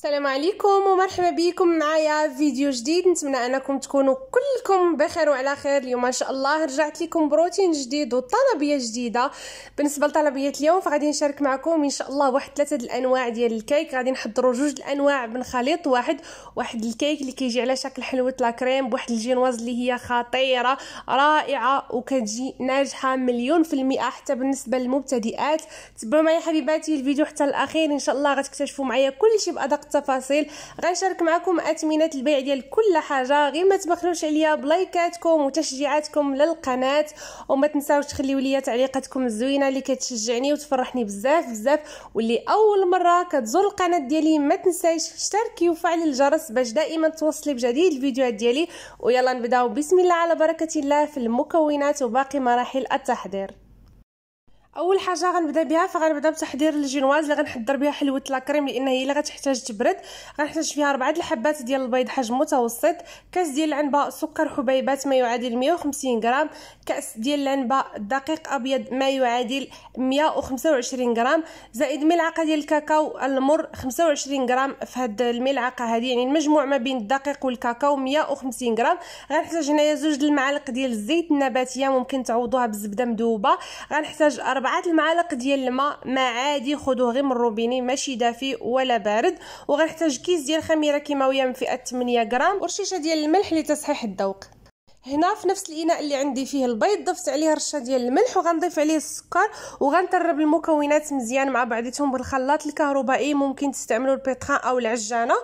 السلام عليكم ومرحبا بكم معايا فيديو جديد نتمنى انكم تكونوا كلكم بخير وعلى خير اليوم ان شاء الله رجعت لكم بروتين جديد وطلبيه جديده بالنسبه لطلبيه اليوم فغادي نشارك معكم ان شاء الله واحد ثلاثه الانواع ديال الكيك غادي نحضروا جوج الانواع من خليط واحد واحد الكيك اللي كيجي على شكل حلوه لا كريم بواحد الجينواز اللي هي خطيره رائعه وكتجي ناجحه مليون في المئه حتى بالنسبه للمبتدئات تبعوا معايا حبيباتي الفيديو حتى الاخير ان شاء الله غتكتشفوا معايا كلشي بادق التفاصيل غنشارك معكم اثمنه البيع ديال كل حاجه غير ما تبخلوش عليا بلايكاتكم وتشجيعاتكم للقناه وما تنساوش تخليو ليا تعليقاتكم الزوينه اللي كتشجعني وتفرحني بزاف بزاف واللي اول مره كتزور القناه ديالي ما تنسايش اشتركي وفعل الجرس باش دائما توصلي بجديد الفيديوهات ديالي ويلا نبداو بسم الله على بركه الله في المكونات وباقي مراحل التحضير اول حاجه غنبدا بها فغنبدا بتحضير الجينواز اللي غنحضر بها حلوه لاكريم لان هي اللي غتحتاج تبرد غنحتاج فيها اربعه الحبات ديال البيض حجم متوسط كاس ديال العنبه سكر حبيبات ما يعادل 150 غرام كاس ديال العنبه دقيق ابيض ما يعادل 125 غرام زائد ملعقه ديال الكاكاو المر 25 غرام في هاد الملعقه هذه يعني المجموع ما بين الدقيق والكاكاو 150 غرام غنحتاج هنايا زوج المعالق ديال الزيت النباتيه ممكن تعوضوها بالزبده مذوبه غنحتاج أربعة المعالق ديال الماء ما عادي خدوه غير من الروبيني ماشي دافي ولا بارد وغنحتاج كيس ديال خميرة كيماوية من فئة 8 غرام ورشيشة ديال الملح لتصحيح الذوق هنا في نفس الاناء اللي عندي فيه البيض ضفت عليه رشه ديال الملح وغنضيف عليه السكر وغنترب المكونات مزيان مع بعضيتهم بالخلاط الكهربائي ممكن تستعملوا البيتخان او العجانه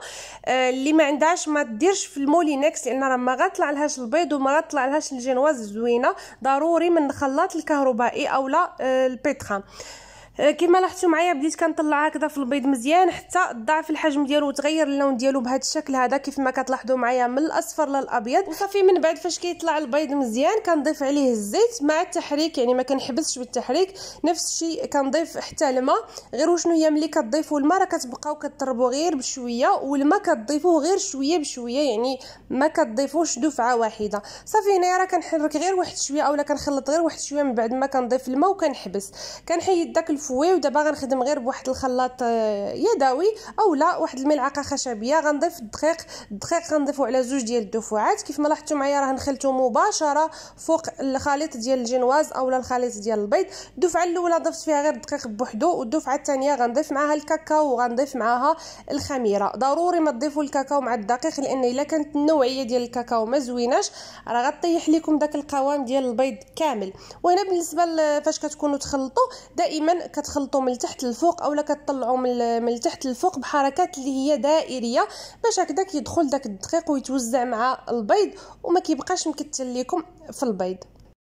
آه اللي ما عندهاش ما ديرش في المولينكس لان راه ما غطلع لهاش البيض وما غطلع لهاش الجينواز زوينه ضروري من الخلاط الكهربائي او لا آه البيتخان آه آه، كما لاحظتوا معايا بديت كنطلع هكذا في البيض مزيان حتى ضعف الحجم ديالو وتغير اللون ديالو بهذا الشكل هذا كيف ما كتلاحظوا معايا من الاصفر للابيض وصافي من بعد فاش كيطلع البيض مزيان كنضيف عليه الزيت مع التحريك يعني ما كنحبسش بالتحريك نفس الشيء كنضيف حتى الماء غير وشنو هي ملي كتضيفوا الماء راه كتبقاو كتضربوا غير بشويه والماء كتضيفوه غير شويه بشويه يعني ما كتضيفوش دفعه واحده صافي هنايا راه كنحرك غير واحد شويه اولا كنخلط غير واحد شويه من بعد ما كنضيف الماء وكنحبس كنحيد داك مفوي ودابا غنخدم غير بواحد الخلاط آه، يدوي اولا واحد الملعقه خشبيه غنضيف الدقيق الدقيق غنضيفو على زوج ديال الدفوعات كيف ما لاحظتوا معايا راه نخلته مباشره فوق الخليط ديال الجينواز اولا الخليط ديال البيض الدفعه الاولى ضفت فيها غير الدقيق بوحدو والدفعه الثانيه غنضيف معاها الكاكاو وغنضيف معاها الخميره ضروري ما تضيفوا الكاكاو مع الدقيق لان الا كانت النوعيه ديال الكاكاو ما زويناش راه غطيح لكم داك القوام ديال البيض كامل وهنا بالنسبه فاش كتكونوا تخلطوا دائما كتخلطوا من التحت للفوق اولا كتطلعوا من من التحت للفوق بحركات اللي هي دائريه باش هكذا كيدخل داك الدقيق ويتوزع مع البيض وما كيبقاش مكتل لكم في البيض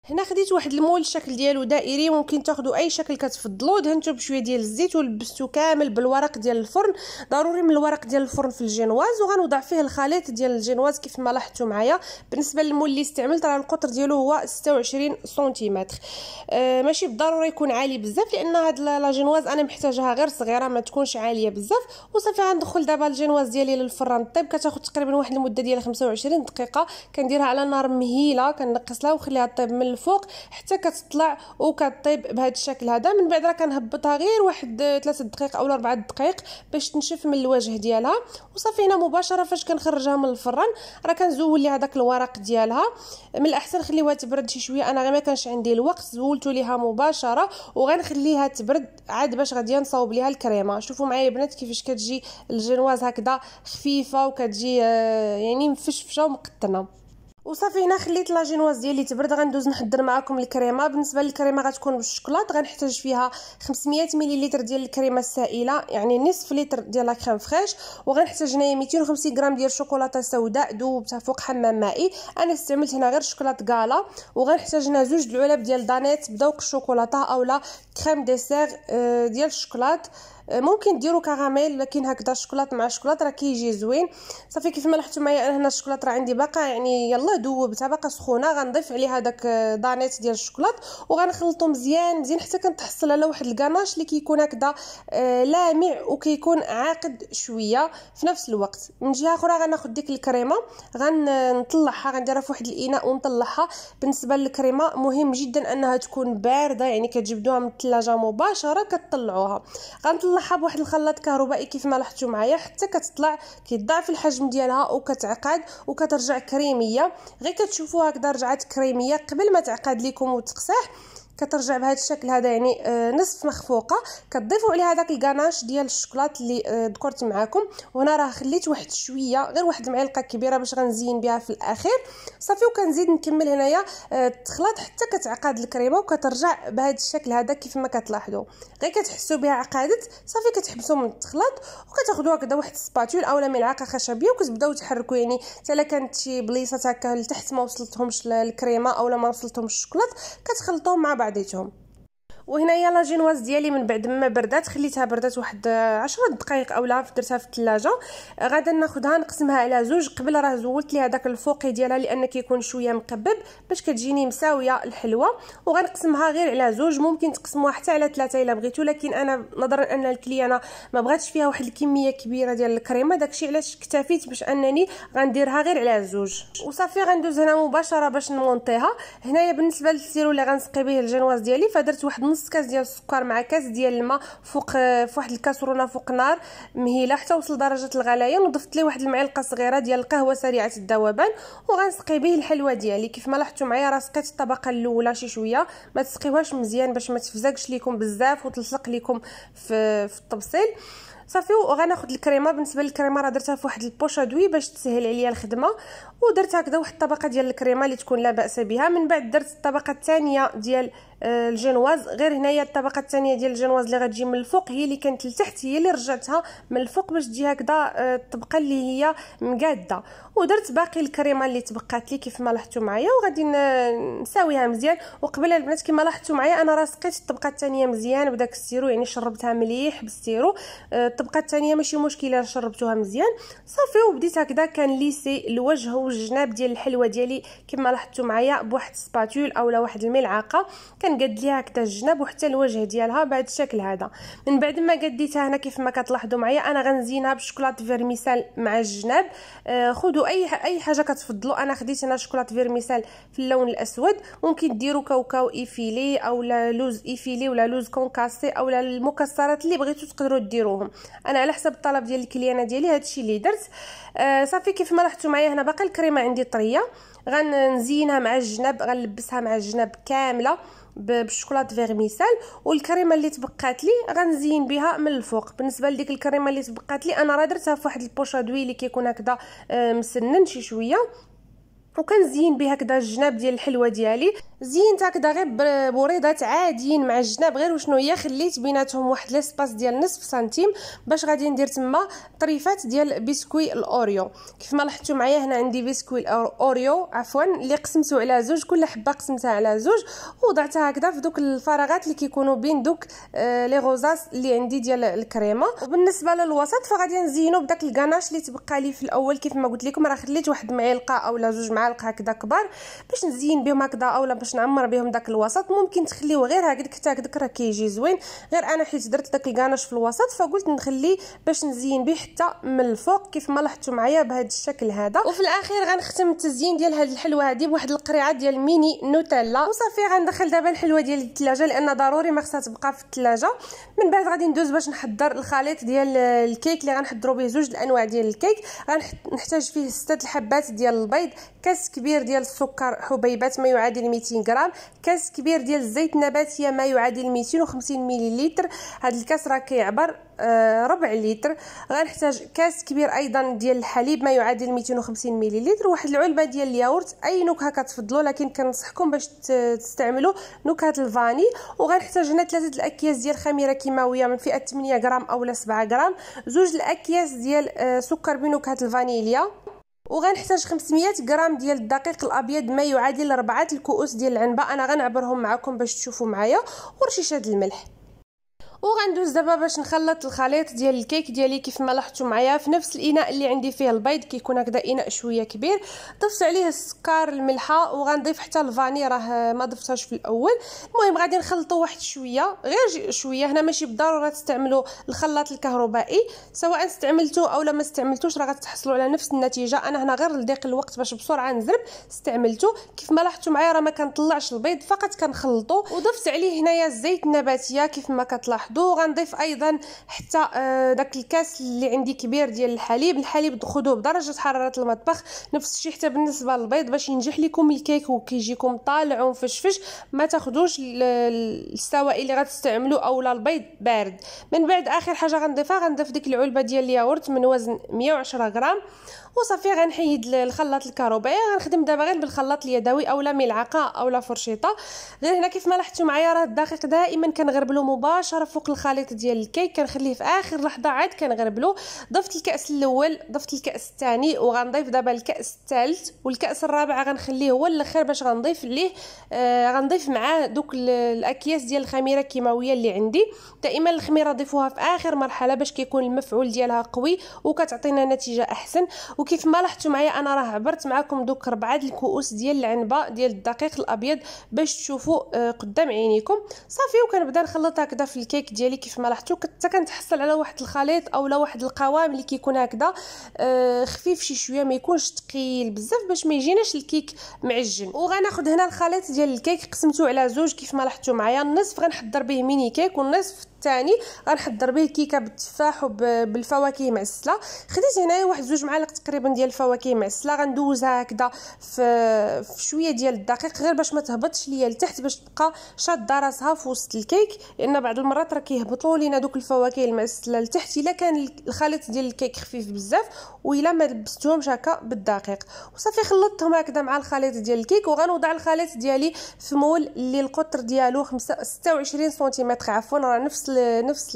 هنا خديت واحد المول الشكل ديالو دائري ممكن تاخدو اي شكل كتفضلو دهنتو بشويه ديال الزيت ولبستو كامل بالورق ديال الفرن ضروري من الورق ديال الفرن في الجينواز وغنوضع فيه الخليط ديال الجينواز كيف ما لاحظتوا معايا بالنسبه للمول اللي استعملت راه القطر ديالو هو 26 سنتيمتر آه ماشي بالضروره يكون عالي بزاف لان هاد لا جينواز انا محتاجاها غير صغيره ما تكونش عاليه بزاف وصافي غندخل دابا الجينواز ديالي للفران الطيب كتاخد تقريبا واحد المده ديال 25 دقيقه كنديرها على نار مهيله كنقص لها وخليها طيب من الفوق حتى كتطلع وكطيب بهذا الشكل هذا من بعد راه كنهبطها غير واحد 3 دقائق اولا 4 دقائق باش تنشف من الوجه ديالها وصافي هنا مباشره فاش كنخرجها من الفران راه كنزول ليها داك الورق ديالها من الاحسن خليوها تبرد شي شويه انا غير ما كانش عندي الوقت زولتو ليها مباشره وغنخليها تبرد عاد باش غادي نصاوب ليها الكريمه شوفوا معايا البنات كيفاش كتجي الجنواز هكذا خفيفه وكتجي آه، يعني مفشفشه ومقطنه وصافي هنا خليت لاجينواز ديالي تبرد غندوز نحضر معكم الكريمه بالنسبه للكريمه غتكون بالشكلاط غنحتاج فيها 500 مليلتر ديال الكريمه السائله يعني نصف لتر ديال لا كريم فريش وغنحتاج هنايا 250 غرام ديال الشوكولاته سوداء ذوبتها فوق حمام مائي انا استعملت هنا غير شوكولاط غالا وغنحتاج هنا زوج العلب ديال دانيت بدوق الشوكولاته اولا كريم ديسير آه، ديال الشوكولاط ممكن ديروا كراميل لكن هكذا الشوكولاط مع الشوكولاط راه كيجي زوين صافي كيف ما لاحظتوا معايا انا هنا الشوكولاط راه عندي باقا يعني يلا ذوبتها باقا سخونه غنضيف عليها داك دانيت ديال الشوكولاط وغنخلطو مزيان مزيان حتى كنتحصل على واحد الكاناش اللي كيكون هكذا آه، لامع وكيكون عاقد شويه في نفس الوقت من جهه اخرى غناخذ ديك الكريمه غنطلعها غنديرها في واحد الاناء ونطلعها بالنسبه للكريمه مهم جدا انها تكون بارده يعني كتجبدوها من الثلاجه مباشره كتطلعوها غنطلع مصلحه بواحد الخلاط كهربائي كيف ما لاحظتوا معايا حتى كتطلع كيضاعف الحجم ديالها وكتعقد وكترجع كريميه غير كتشوفوها هكذا رجعت كريميه قبل ما تعقد لكم وتقساح كترجع بهذا الشكل هذا يعني آه، نصف مخفوقه كتضيفوا عليها داك الكاناش ديال الشوكولات اللي آه، ذكرت معكم وهنا راه خليت واحد شويه غير واحد المعلقه كبيره باش غنزين بها في الاخير صافي وكنزيد نكمل هنايا التخلاط آه، حتى كتعقد الكريمه وكترجع بهذا الشكل هذا كيف ما كتلاحظوا غير كتحسوا بها عقدت صافي كتحبسوا من التخلاط وكتاخذوا هكذا واحد السباتول اولا ملعقه خشبيه وكتبداو تحركوا يعني حتى الا كانت شي بليصه هكا لتحت ما وصلتهمش الكريمه اولا ما وصلتهمش الشوكولات كتخلطوا مع بعض de dicho, وهنايا يلا جينواز ديالي من بعد ما بردات خليتها بردات واحد 10 دقائق اولا درتها في الثلاجه غادا ناخذها نقسمها على زوج قبل راه زولت لي هذاك الفوقي ديالها لان كيكون شويه مقبب باش كتجيني مساويه الحلوه وغنقسمها غير على زوج ممكن تقسموها حتى على ثلاثه الا بغيتو لكن انا نظرا ان الكليانه ما بغاتش فيها واحد الكميه كبيره ديال الكريمه داكشي علاش اكتفيت باش انني غنديرها غير على زوج وصافي غندوز هنا مباشره باش نمونطيها هنايا بالنسبه للسيرو اللي غنسقي به الجينواز ديالي فدرت واحد نص كاس ديال السكر مع كاس ديال الماء فوق آه، فواحد الكاسرونه فوق نار مهيله حتى وصل درجه الغليان وضفت ليه واحد المعلقه صغيره ديال القهوه سريعه الذوبان وغنسقي به الحلوى ديالي كيف ما لاحظتوا معايا راه سقيت الطبقه الاولى شي شويه ما تسقيوهاش مزيان باش ما تفزقش ليكم بزاف وتلصق ليكم في, في الطبسيل صافي وغناخذ الكريمه بالنسبه للكريمه راه درتها في واحد البوشادوي باش تسهل عليا الخدمه ودرت هكذا واحد الطبقه ديال الكريمه اللي تكون لا باس بها من بعد درت الطبقه الثانيه ديال آه، الجنواز غير هنايا الطبقه الثانيه ديال الجنواز اللي غتجي من الفوق هي اللي كانت لتحت هي اللي رجعتها من الفوق باش تجي هكذا آه، الطبقه اللي هي مقاده ودرت باقي الكريمه اللي تبقات لي كيف ما لاحظتوا معايا وغادي نساويها مزيان وقبل البنات كما لاحظتوا معايا انا راسقيت الطبقه الثانيه مزيان بداك السيرو يعني شربتها مليح بالسيرو آه، الطبقه الثانيه ماشي مشكله شربتوها مزيان صافي وبديت هكذا كان ليسي الوجه والجناب ديال الحلوه ديالي كما لاحظتوا معايا بواحد سباتول اولا واحد الملعقه كنقاد ليها هكذا الجناب وحتى الوجه ديالها بعد الشكل هذا من بعد ما قديتها هنا كيف ما كتلاحظوا معايا انا غنزينها بشوكولات فيرميسال مع الجناب آه، خذوا اي اي حاجه كتفضلوا انا خديت هنا شوكولات فيرميسال في اللون الاسود ممكن ديروا كاوكاو ايفيلي اولا لوز ايفيلي ولا لوز كونكاسي اولا المكسرات اللي بغيتو تقدروا ديروهم انا على حسب الطلب ديال الكليانه ديالي هادشي اللي درت آه، صافي كيف ما لاحظتوا معايا هنا باقي الكريمه عندي طريه غنزينها مع الجناب غنلبسها مع الجناب كامله بالشوكولاط فيرميسال والكريمه اللي تبقات لي غنزين بها من الفوق بالنسبه لديك الكريمه اللي تبقات لي انا راه درتها في واحد البوشادوي اللي كيكون هكذا آه، مسنن شي شويه وكنزين بها هكذا الجناب ديال الحلوه ديالي زينتها كدا غير بوريضات عاديين مع الجناب غير وشنو هي خليت بيناتهم واحد ليسباس ديال نصف سنتيم باش غادي ندير تما طريفات ديال بسكوي الاوريو كيف ما لاحظتوا معايا هنا عندي بسكوي الاوريو عفوا اللي قسمته على زوج كل حبه قسمتها على زوج وضعتها هكذا في دوك الفراغات اللي كيكونوا بين دوك آه لي غوزاس اللي عندي ديال الكريمه وبالنسبه للوسط فغادي نزينو بداك الكاناش اللي تبقى لي في الاول كيف ما قلت لكم راه خليت واحد معلقه اولا زوج معالق هكذا كبار باش نزين بهم هكذا اولا باش باش نعمر بهم داك الوسط ممكن تخليوه غير هكذا حتى هكذاك راه كيجي زوين غير انا حيت درت داك الكاناش في الوسط فقلت نخلي باش نزين به حتى من الفوق كيف ما لاحظتوا معايا بهذا الشكل هذا وفي الاخير غنختم التزيين ديال هذه الحلوه هذه بواحد القريعه ديال ميني نوتيلا وصافي غندخل دابا الحلوه ديال الثلاجه لان ضروري ما خصها تبقى في الثلاجه من بعد غادي ندوز باش نحضر الخليط ديال الكيك اللي غنحضروا به زوج الانواع ديال الكيك غنحتاج فيه سته الحبات ديال البيض كاس كبير ديال السكر حبيبات ما يعادل 200 250 غرام كاس كبير ديال الزيت النباتيه ما يعادل 250 مليلتر هذا الكاس راه كيعبر آه، ربع لتر غنحتاج كاس كبير ايضا ديال الحليب ما يعادل 250 مليلتر واحد العلبه ديال الياورت اي نكهه كتفضلوا لكن كنصحكم باش تستعملوا نكهه الفاني وغنحتاج هنا ثلاثه الاكياس ديال خميره كيماويه من فئه 8 غرام اولا 7 غرام زوج الاكياس ديال آه، سكر بنكهه الفانيليا وغنحتاج 500 غرام ديال الدقيق الابيض ما يعادل 4 الكؤوس ديال العنبه انا غنعبرهم معكم باش تشوفوا معايا ورشيشه الملح وغندوز دابا باش نخلط الخليط ديال الكيك ديالي كيف ما لاحظتوا معايا في نفس الاناء اللي عندي فيه البيض كيكون هكذا اناء شويه كبير ضفت عليه السكر الملحه وغنضيف حتى الفاني راه ما ضفتهاش في الاول المهم غادي نخلطو واحد شويه غير شويه هنا ماشي بالضروره تستعملوا الخلاط الكهربائي سواء استعملتو او لما استعملتوش راه غتحصلوا على نفس النتيجه انا هنا غير لضيق الوقت باش بسرعه نزرب استعملتو كيف ما لاحظتوا معايا راه ما كنطلعش البيض فقط كنخلطو وضفت عليه هنايا الزيت النباتيه كيف ما كتلاحظوا لاحظوا غنضيف ايضا حتى آه، داك الكاس اللي عندي كبير ديال الحليب الحليب خذوه بدرجه حراره المطبخ نفس الشيء حتى بالنسبه للبيض باش ينجح لكم الكيك وكيجيكم طالع ومفشفش ما تاخذوش السوائل اللي غتستعملوا اولا البيض بارد من بعد اخر حاجه غنضيفها غنضيف ديك العلبه ديال الياورت من وزن 110 غرام وصافي غنحيد الخلاط الكهربائي غنخدم دابا غير بالخلاط اليدوي اولا ملعقه اولا فرشيطه غير هنا كيف ما لاحظتوا معايا راه الدقيق دائما كنغربلو مباشره فوق الخليط ديال الكيك كنخليه في اخر لحظه عاد كنغربلو ضفت الكاس الاول ضفت الكاس الثاني وغنضيف دابا الكاس الثالث والكاس الرابع غنخليه هو الاخر باش غنضيف ليه آه غنضيف معاه دوك الاكياس ديال الخميره الكيماويه اللي عندي دائما الخميره ضيفوها في اخر مرحله باش كيكون المفعول ديالها قوي وكتعطينا نتيجه احسن وكيف ما لاحظتوا معايا انا راه عبرت معكم دوك ربعه الكؤوس ديال العنبه ديال الدقيق الابيض باش تشوفوا آه قدام عينيكم صافي وكنبدا نخلط هكذا في الكيك الكيك ديالي كيف ما لاحظتوا حتى كنتحصل على واحد الخليط اولا واحد القوام اللي كيكون هكذا آه خفيف شي شويه ما يكونش ثقيل بزاف باش ما يجيناش الكيك معجن وغناخذ هنا الخليط ديال الكيك قسمته على زوج كيف ما لاحظتوا معايا النصف غنحضر به ميني كيك والنصف الثاني غنحضر به كيكه بالتفاح وبالفواكه معسله خديت هنايا واحد زوج معالق تقريبا ديال الفواكه معسله غندوزها هكذا في, في شويه ديال الدقيق غير باش ما تهبطش ليا لتحت باش تبقى شاده راسها في وسط الكيك لان بعض المرات راه كيهبطوا لينا دوك الفواكه المعسله لتحت الا كان الخليط ديال الكيك خفيف بزاف والا ما لبستهمش هكا بالدقيق وصافي خلطتهم هكذا مع الخليط ديال الكيك وغنوضع الخليط ديالي في مول اللي القطر ديالو 25 سنتيمتر عفوا راه نفس نفس نفس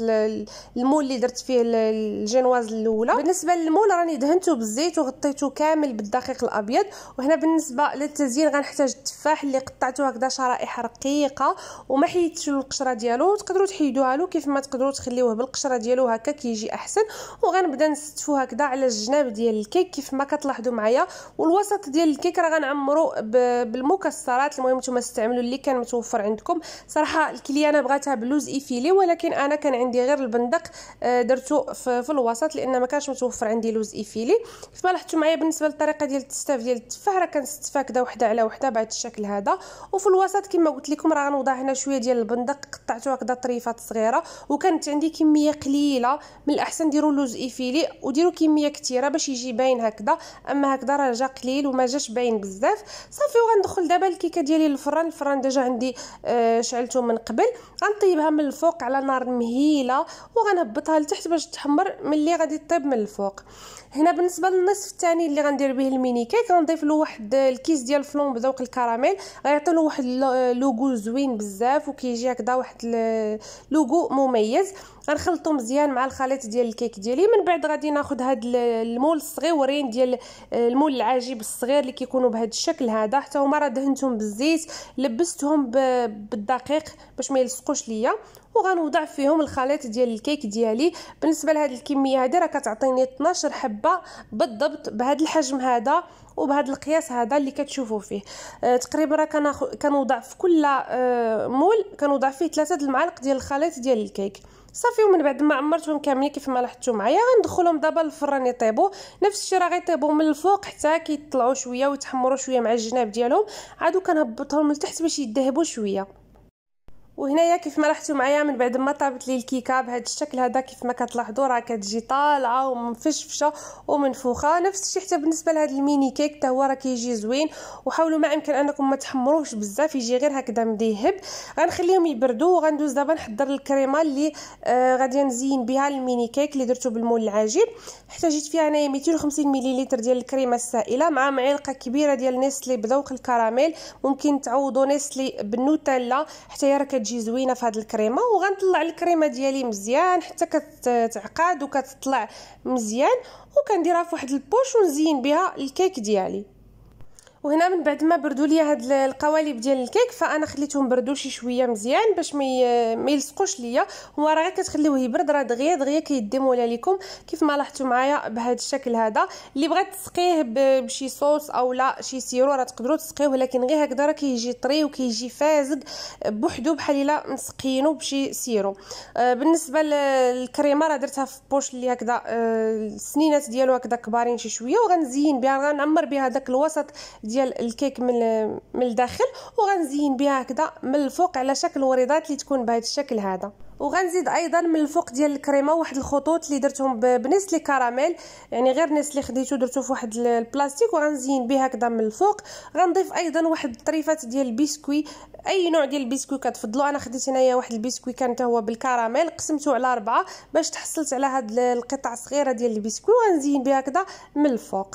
المول اللي درت فيه الجينواز الاولى بالنسبه للمول راني دهنته بالزيت وغطيته كامل بالدقيق الابيض وهنا بالنسبه للتزيين غنحتاج التفاح اللي قطعته هكذا شرائح رقيقه وما حيدتش القشره ديالو تقدروا تحيدوها له كيف ما تقدروا تخليوه بالقشره ديالو هكا كيجي احسن وغنبدا نستفو هكذا على الجناب ديال الكيك كيف ما كتلاحظوا معايا والوسط ديال الكيك راه غنعمرو بالمكسرات المهم نتوما استعملوا اللي كان متوفر عندكم صراحه الكليانه بغاتها بلوز ايفيلي ولكن ولكن انا كان عندي غير البندق آه، درته في الوسط لان ما كانش متوفر عندي لوز ايفيلي كما لاحظتوا معايا بالنسبه للطريقه ديال التستاف ديال التفاح راه كنستفها هكذا وحده على وحده بعد الشكل هذا وفي الوسط كما قلت لكم راه غنوضع هنا شويه ديال البندق قطعته هكذا طريفات صغيره وكانت عندي كميه قليله من الاحسن ديروا لوز ايفيلي وديروا كميه كثيره باش يجي باين هكذا اما هكذا راه جا قليل وما جاش باين بزاف صافي وغندخل دابا الكيكه ديالي للفران الفران ديجا عندي آه شعلته من قبل غنطيبها من الفوق على نار نار مهيله وغنهبطها لتحت باش تحمر ملي غادي طيب من الفوق هنا بالنسبه للنصف الثاني اللي غندير به الميني كيك غنضيف له واحد الكيس ديال الفلون بذوق الكراميل غيعطي له واحد لوغو زوين بزاف وكيجي هكذا واحد لوغو مميز غنخلطو مزيان مع الخليط ديال الكيك ديالي من بعد غادي ناخذ هاد المول الصغيورين ديال المول العجيب الصغير اللي كيكونوا بهاد الشكل هذا حتى هما راه دهنتهم بالزيت لبستهم بالدقيق باش ما يلصقوش ليا وغنوضع فيهم الخليط ديال الكيك ديالي بالنسبه لهاد الكميه هذه راه كتعطيني 12 حبه الحبه بالضبط بهذا الحجم هذا وبهذا القياس هذا اللي كتشوفوا فيه آه تقريبا راه كنوضع في كل آه مول كنوضع فيه ثلاثه المعالق ديال الخليط ديال الكيك صافي ومن بعد ما عمرتهم كاملين كيف ما لاحظتوا معايا غندخلهم دابا للفران يطيبوا نفس الشيء راه غيطيبوا من الفوق حتى كيطلعوا شويه ويتحمروا شويه مع الجناب ديالهم عادو كنهبطهم لتحت باش يذهبوا شويه وهنايا كيف ما لاحظتوا معايا من بعد ما طابت لي الكيكه بهذا الشكل هذا كيف ما كتلاحظوا راه كتجي طالعه ومفشفشه ومنفوخه نفس الشيء حتى بالنسبه لهذا الميني كيك حتى هو راه كيجي زوين وحاولوا ما امكن انكم ما تحمروهش بزاف يجي غير هكذا مديهب غنخليهم يبردوا وغندوز دابا نحضر الكريمه اللي آه غادي نزين بها الميني كيك اللي درته بالمول العجيب احتاجيت فيها انايا 250 مليلتر ديال الكريمه السائله مع معلقه كبيره ديال نيسلي بذوق الكراميل ممكن تعوضوا نيسلي بالنوتيلا حتى هي راه كتجي زوينه في هذه الكريمه وغنطلع الكريمه ديالي مزيان حتى كتعقد وكتطلع مزيان وكنديرها في واحد البوش ونزين بها الكيك ديالي وهنا من بعد ما بردوا ليا هاد القوالب ديال الكيك فانا خليتهم بردوا شي شويه مزيان باش ما يلصقوش ليا هو راه غير كتخليوه يبرد راه دغيا دغيا كيديمولا ليكم كيف ما لاحظتوا معايا بهذا الشكل هذا اللي بغات تسقيه بشي صوص او لا شي سيرو راه تقدروا تسقيوه لكن غير هكذا راه كيجي طري وكيجي فازق بوحدو بحال الا مسقينو بشي سيرو آه، بالنسبه للكريمه راه درتها في بوش اللي هكذا آه، السنينات ديالو هكذا كبارين شي شويه وغنزين بها غنعمر بها داك الوسط ديال الكيك من من الداخل وغنزين بها هكذا من الفوق على شكل وريضات اللي تكون بهذا الشكل هذا وغنزيد ايضا من الفوق ديال الكريمه واحد الخطوط اللي درتهم بنسلي كراميل يعني غير نسلي خديته درته في واحد البلاستيك وغنزين بها هكذا من الفوق غنضيف ايضا واحد الطريفات ديال البسكوي اي نوع ديال البسكوي كتفضلوا انا خديت هنايا واحد البسكوي كان حتى هو بالكراميل قسمته على اربعه باش تحصلت على هاد القطع الصغيره ديال البسكوي وغنزين بها هكذا من الفوق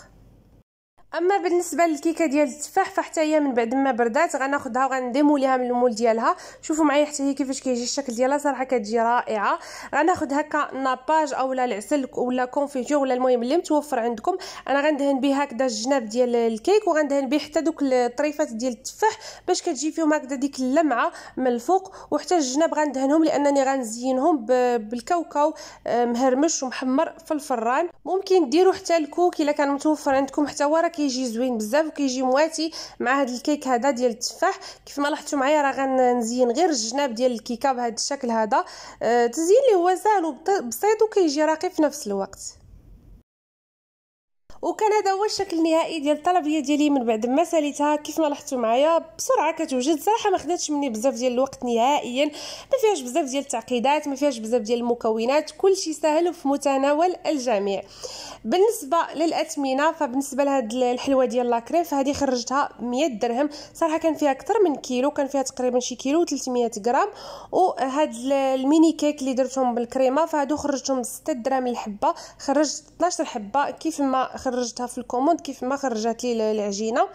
اما بالنسبه للكيكه ديال التفاح فحتى هي من بعد ما بردات غناخذها وغنديمو ليها من المول ديالها شوفوا معايا حتى هي كيفاش كيجي الشكل ديالها صراحه كتجي رائعه غناخذ هكا ناباج اولا العسل ولا كونفيتور ولا المهم اللي متوفر عندكم انا غندهن به هكذا الجناب ديال الكيك وغندهن به حتى دوك الطريفات ديال التفاح باش كتجي فيهم هكذا ديك اللمعه من الفوق وحتى الجناب غندهنهم لانني غنزينهم بالكاوكاو آه، مهرمش ومحمر في الفران ممكن ديروا حتى الكوك الا كان متوفر عندكم حتى ورق كيجي زوين بزاف وكيجي مواتي مع هذا الكيك هذا ديال التفاح كيف ما لاحظتوا معايا راه غنزين غير الجناب ديال الكيكه بهذا الشكل هذا التزيين آه، اللي هو ساهل وبسيط وكيجي راقي في نفس الوقت وكان هذا هو الشكل النهائي ديال الطلبيه ديالي من بعد ما ساليتها كيف ما لاحظتوا معايا بسرعه كتوجد صراحه ما خداتش مني بزاف ديال الوقت نهائيا ما فيهاش بزاف ديال التعقيدات ما فيهاش بزاف ديال المكونات كلشي سهل وفي متناول الجميع بالنسبه للاثمنه فبالنسبه لهاد الحلوه ديال لاكريم فهذه خرجتها 100 درهم صراحه كان فيها اكثر من كيلو كان فيها تقريبا شي كيلو 300 غرام وهاد الميني كيك اللي درتهم بالكريمه فهادو خرجتهم ب 6 درهم الحبه خرجت 12 حبه كيف ما خرجت خرجتها في الكوموند كيف ما خرجت لي العجينه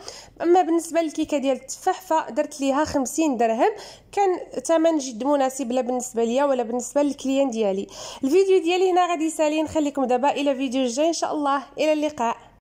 اما بالنسبه للكيكه ديال التفاح فدرت ليها 50 درهم كان ثمن جد مناسب لا بالنسبه ليا ولا بالنسبه للكليان ديالي الفيديو ديالي هنا غادي يسالي نخليكم دابا الى فيديو الجاي ان شاء الله الى اللقاء